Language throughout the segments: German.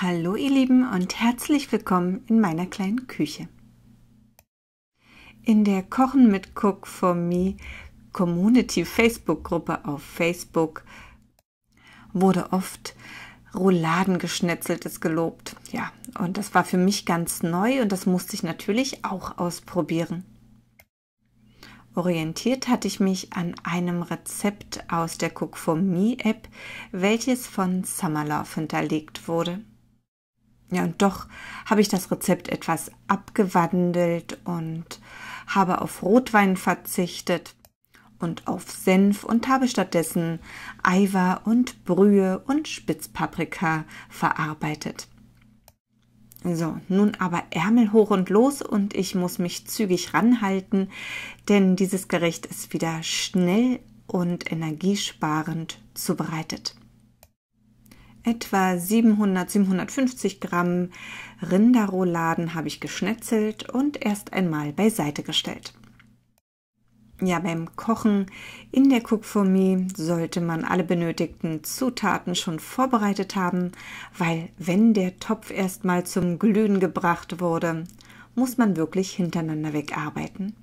Hallo ihr Lieben und herzlich willkommen in meiner kleinen Küche. In der Kochen mit Cook for Me Community Facebook Gruppe auf Facebook wurde oft Rouladengeschnetzeltes gelobt. Ja, und das war für mich ganz neu und das musste ich natürlich auch ausprobieren. Orientiert hatte ich mich an einem Rezept aus der Cook for Me App, welches von Summerlove hinterlegt wurde. Ja, und doch habe ich das Rezept etwas abgewandelt und habe auf Rotwein verzichtet und auf Senf und habe stattdessen Eiweiß und Brühe und Spitzpaprika verarbeitet. So, nun aber Ärmel hoch und los und ich muss mich zügig ranhalten, denn dieses Gericht ist wieder schnell und energiesparend zubereitet etwa 700, 750 Gramm Rinderrouladen habe ich geschnetzelt und erst einmal beiseite gestellt. Ja, beim Kochen in der Cook for Me sollte man alle benötigten Zutaten schon vorbereitet haben, weil wenn der Topf erstmal zum Glühen gebracht wurde, muss man wirklich hintereinander wegarbeiten.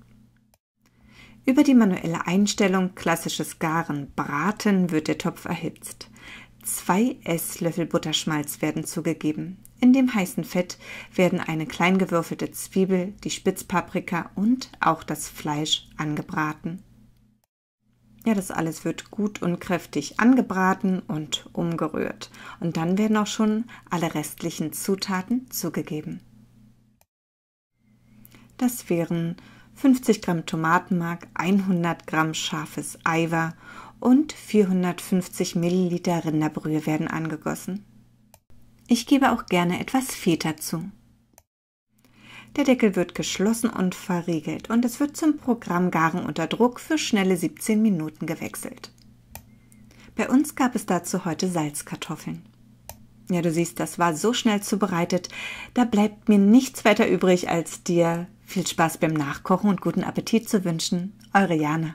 Über die manuelle Einstellung klassisches Garen Braten wird der Topf erhitzt. 2 Esslöffel Butterschmalz werden zugegeben. In dem heißen Fett werden eine klein gewürfelte Zwiebel, die Spitzpaprika und auch das Fleisch angebraten. Ja, das alles wird gut und kräftig angebraten und umgerührt. Und dann werden auch schon alle restlichen Zutaten zugegeben. Das wären 50 Gramm Tomatenmark, 100 Gramm scharfes Eiweiß und 450 Milliliter Rinderbrühe werden angegossen. Ich gebe auch gerne etwas Feta zu. Der Deckel wird geschlossen und verriegelt und es wird zum Programm Garen unter Druck für schnelle 17 Minuten gewechselt. Bei uns gab es dazu heute Salzkartoffeln. Ja, du siehst, das war so schnell zubereitet, da bleibt mir nichts weiter übrig, als dir viel Spaß beim Nachkochen und guten Appetit zu wünschen. Eure Jana.